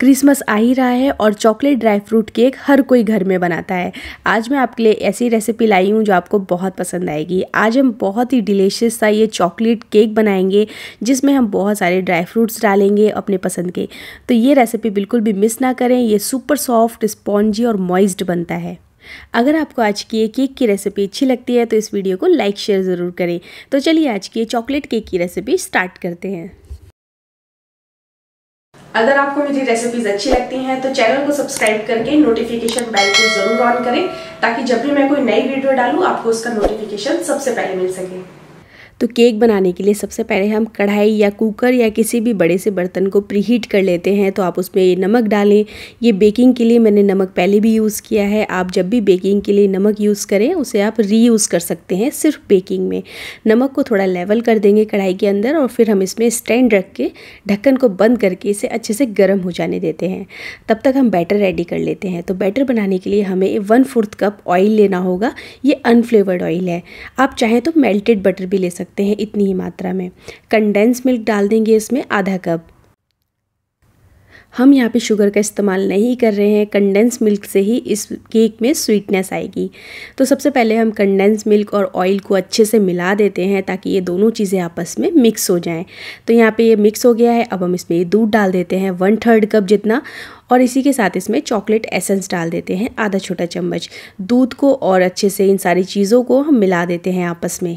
Christmas आ ही रहा है और चॉकलेट ड्राई फ्रूट केक हर कोई घर में बनाता है आज मैं आपके लिए ऐसी रेसिपी लाई हूँ जो आपको बहुत पसंद आएगी आज हम बहुत ही डिलीशियस सा ये चॉकलेट केक बनाएंगे जिसमें हम बहुत सारे ड्राई फ्रूट्स डालेंगे अपने पसंद के तो ये रेसिपी बिल्कुल भी मिस ना करें ये सुपर सॉफ्ट स्पॉन्जी और मॉइस्ड बनता है अगर आपको आज की ये केक की रेसिपी अच्छी लगती है तो इस वीडियो को लाइक शेयर ज़रूर करें तो चलिए आज की चॉकलेट केक की रेसिपी स्टार्ट करते हैं अगर आपको मेरी रेसिपीज अच्छी लगती हैं तो चैनल को सब्सक्राइब करके नोटिफिकेशन बेल को जरूर ऑन करें ताकि जब भी मैं कोई नई वीडियो डालूँ आपको उसका नोटिफिकेशन सबसे पहले मिल सके तो केक बनाने के लिए सबसे पहले हम कढ़ाई या कुकर या किसी भी बड़े से बर्तन को प्रीहीट कर लेते हैं तो आप उसमें ये नमक डालें ये बेकिंग के लिए मैंने नमक पहले भी यूज़ किया है आप जब भी बेकिंग के लिए नमक यूज़ करें उसे आप रीयूज़ कर सकते हैं सिर्फ बेकिंग में नमक को थोड़ा लेवल कर देंगे कढ़ाई के अंदर और फिर हम इसमें स्टैंड रख के ढक्कन को बंद करके इसे अच्छे से गर्म हो जाने देते हैं तब तक हम बैटर रेडी कर लेते हैं तो बैटर बनाने के लिए हमें वन फोर्थ कप ऑयल लेना होगा ये अनफ्लेवर्ड ऑयल है आप चाहें तो मेल्टेड बटर भी ले सकते सकते हैं इतनी ही मात्रा में कंडेंस मिल्क डाल देंगे इसमें आधा कप हम यहाँ पे शुगर का इस्तेमाल नहीं कर रहे हैं कंडेंस मिल्क से ही इस केक में स्वीटनेस आएगी तो सबसे पहले हम कंडेंस मिल्क और ऑयल को अच्छे से मिला देते हैं ताकि ये दोनों चीज़ें आपस में मिक्स हो जाएं तो यहाँ पे ये मिक्स हो गया है अब हम इसमें ये दूध डाल देते हैं वन थर्ड कप जितना और इसी के साथ इसमें चॉकलेट एसेंस डाल देते हैं आधा छोटा चम्मच दूध को और अच्छे से इन सारी चीज़ों को हम मिला देते हैं आपस में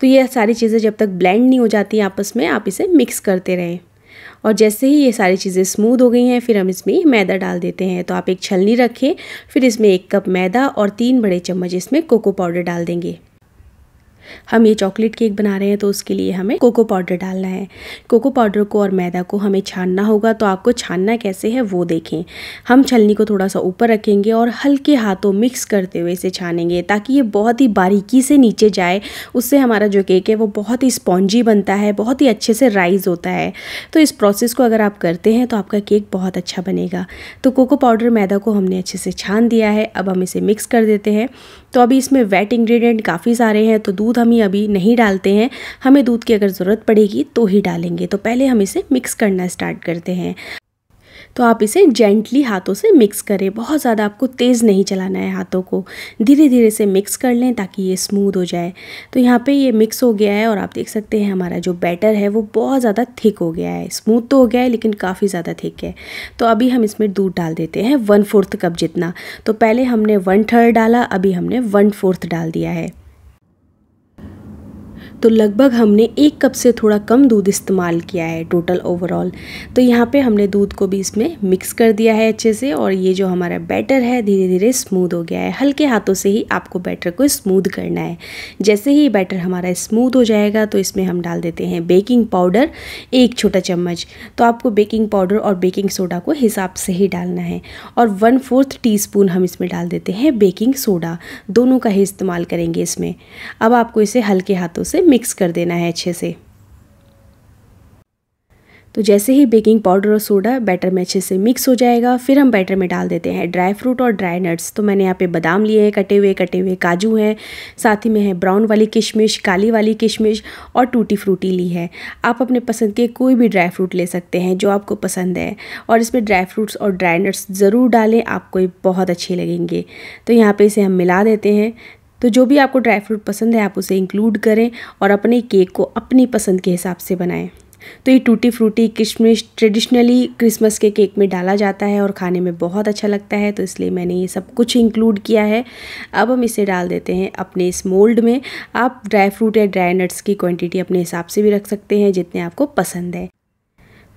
तो ये सारी चीज़ें जब तक ब्लेंड नहीं हो जाती आपस में आप इसे मिक्स करते रहें और जैसे ही ये सारी चीज़ें स्मूद हो गई हैं फिर हम इसमें मैदा डाल देते हैं तो आप एक छलनी रखें फिर इसमें एक कप मैदा और तीन बड़े चम्मच इसमें कोको पाउडर डाल देंगे हम ये चॉकलेट केक बना रहे हैं तो उसके लिए हमें कोको पाउडर डालना है कोको पाउडर को और मैदा को हमें छानना होगा तो आपको छानना कैसे है वो देखें हम छलनी को थोड़ा सा ऊपर रखेंगे और हल्के हाथों मिक्स करते हुए इसे छानेंगे ताकि ये बहुत ही बारीकी से नीचे जाए उससे हमारा जो केक है वो बहुत ही स्पॉन्जी बनता है बहुत ही अच्छे से राइज होता है तो इस प्रोसेस को अगर आप करते हैं तो आपका केक बहुत अच्छा बनेगा तो कोको पाउडर मैदा को हमने अच्छे से छान दिया है अब हम इसे मिक्स कर देते हैं तो अभी इसमें वेट इंग्रेडिएंट काफ़ी सारे हैं तो दूध दूध हम ये अभी नहीं डालते हैं हमें दूध की अगर ज़रूरत पड़ेगी तो ही डालेंगे तो पहले हम इसे मिक्स करना स्टार्ट करते हैं तो आप इसे जेंटली हाथों से मिक्स करें बहुत ज़्यादा आपको तेज़ नहीं चलाना है हाथों को धीरे धीरे से मिक्स कर लें ताकि ये स्मूथ हो जाए तो यहाँ पे ये मिक्स हो गया है और आप देख सकते हैं हमारा जो बैटर है वो बहुत ज़्यादा थिक हो गया है स्मूथ तो हो गया है लेकिन काफ़ी ज़्यादा थिक है तो अभी हम इसमें दूध डाल देते हैं वन फोर्थ कप जितना तो पहले हमने वन थर्ड डाला अभी हमने वन फोर्थ डाल दिया है तो लगभग हमने एक कप से थोड़ा कम दूध इस्तेमाल किया है टोटल ओवरऑल तो यहाँ पे हमने दूध को भी इसमें मिक्स कर दिया है अच्छे से और ये जो हमारा बैटर है धीरे धीरे स्मूद हो गया है हल्के हाथों से ही आपको बैटर को स्मूद करना है जैसे ही बैटर हमारा स्मूद हो जाएगा तो इसमें हम डाल देते हैं बेकिंग पाउडर एक छोटा चम्मच तो आपको बेकिंग पाउडर और बेकिंग सोडा को हिसाब से ही डालना है और वन फोर्थ टी हम इसमें डाल देते हैं बेकिंग सोडा दोनों का ही इस्तेमाल करेंगे इसमें अब आपको इसे हल्के हाथों से मिक्स कर देना है अच्छे से तो जैसे ही बेकिंग पाउडर और सोडा बैटर में अच्छे से मिक्स हो जाएगा फिर हम बैटर में डाल देते हैं ड्राई फ्रूट और ड्राई नट्स तो मैंने यहाँ पे बादाम लिए हैं कटे हुए कटे हुए काजू हैं साथ ही में है ब्राउन वाली किशमिश काली वाली किशमिश और टूटी फ्रूटी ली है आप अपने पसंद के कोई भी ड्राई फ्रूट ले सकते हैं जो आपको पसंद है और इसमें ड्राई फ्रूट्स और ड्राई नट्स ज़रूर डालें आपको ये बहुत अच्छे लगेंगे तो यहाँ पर इसे हम मिला देते हैं तो जो भी आपको ड्राई फ्रूट पसंद है आप उसे इंक्लूड करें और अपने केक को अपनी पसंद के हिसाब से बनाएं तो ये टूटी फ्रूटी किशमिश ट्रेडिशनली क्रिसमस के केक में डाला जाता है और खाने में बहुत अच्छा लगता है तो इसलिए मैंने ये सब कुछ इंक्लूड किया है अब हम इसे डाल देते हैं अपने इस मोल्ड में आप ड्राई फ्रूट या ड्राई नट्स की क्वांटिटी अपने हिसाब से भी रख सकते हैं जितने आपको पसंद है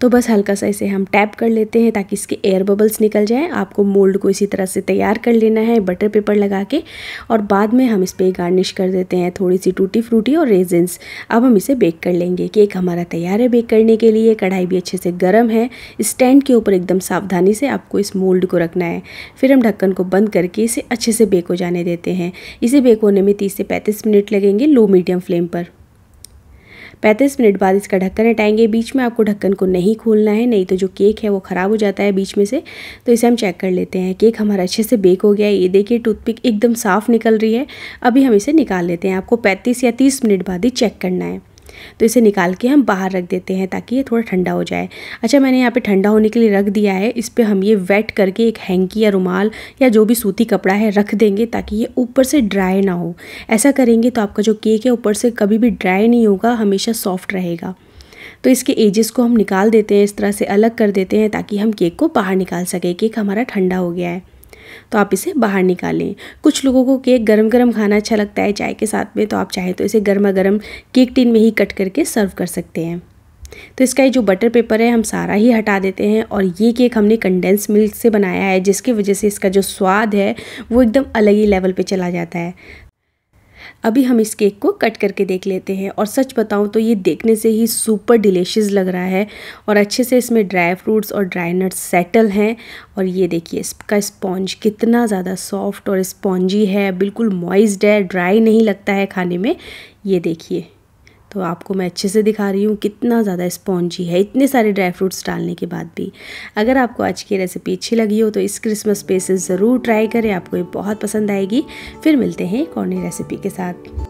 तो बस हल्का सा इसे हम टैप कर लेते हैं ताकि इसके एयर बबल्स निकल जाए आपको मोल्ड को इसी तरह से तैयार कर लेना है बटर पेपर लगा के और बाद में हम इस पर गार्निश कर देते हैं थोड़ी सी टूटी फ्रूटी और रेजेंस अब हम इसे बेक कर लेंगे केक हमारा तैयार है बेक करने के लिए कढ़ाई भी अच्छे से गर्म है स्टैंड के ऊपर एकदम सावधानी से आपको इस मोल्ड को रखना है फिर हम ढक्कन को बंद करके इसे अच्छे से बेक हो जाने देते हैं इसे बेक होने में तीस से पैंतीस मिनट लगेंगे लो मीडियम फ्लेम पर पैंतीस मिनट बाद इसका ढक्कन हटाएंगे बीच में आपको ढक्कन को नहीं खोलना है नहीं तो जो केक है वो ख़राब हो जाता है बीच में से तो इसे हम चेक कर लेते हैं केक हमारा अच्छे से बेक हो गया है ये देखिए टूथपिक एकदम साफ़ निकल रही है अभी हम इसे निकाल लेते हैं आपको पैंतीस या तीस मिनट बाद ही चेक करना है तो इसे निकाल के हम बाहर रख देते हैं ताकि ये थोड़ा ठंडा हो जाए अच्छा मैंने यहाँ पे ठंडा होने के लिए रख दिया है इस पर हम ये वेट करके एक हैंकी या रुमाल या जो भी सूती कपड़ा है रख देंगे ताकि ये ऊपर से ड्राई ना हो ऐसा करेंगे तो आपका जो केक है ऊपर से कभी भी ड्राई नहीं होगा हमेशा सॉफ्ट रहेगा तो इसके एजेस को हम निकाल देते हैं इस तरह से अलग कर देते हैं ताकि हम केक को बाहर निकाल सकें केक हमारा ठंडा हो गया है तो आप इसे बाहर निकालें कुछ लोगों को केक गरम गरम खाना अच्छा लगता है चाय के साथ में तो आप चाहें तो इसे गर्मा गर्म केक टिन में ही कट करके सर्व कर सकते हैं तो इसका ये जो बटर पेपर है हम सारा ही हटा देते हैं और ये केक हमने कंडेंस मिल्क से बनाया है जिसकी वजह से इसका जो स्वाद है वो एकदम अलग ही लेवल पे चला जाता है अभी हम इस केक को कट करके देख लेते हैं और सच बताऊं तो ये देखने से ही सुपर डिलीशियस लग रहा है और अच्छे से इसमें ड्राई फ्रूट्स और ड्राई नट्स सेटल हैं और ये देखिए इसका स्पॉन्ज कितना ज़्यादा सॉफ्ट और स्पॉन्जी है बिल्कुल मॉइस्ड है ड्राई नहीं लगता है खाने में ये देखिए तो आपको मैं अच्छे से दिखा रही हूँ कितना ज़्यादा स्पॉन्जी है इतने सारे ड्राई फ्रूट्स डालने के बाद भी अगर आपको आज की रेसिपी अच्छी लगी हो तो इस क्रिसमस पे से ज़रूर ट्राई करें आपको ये बहुत पसंद आएगी फिर मिलते हैं एक और नई रेसिपी के साथ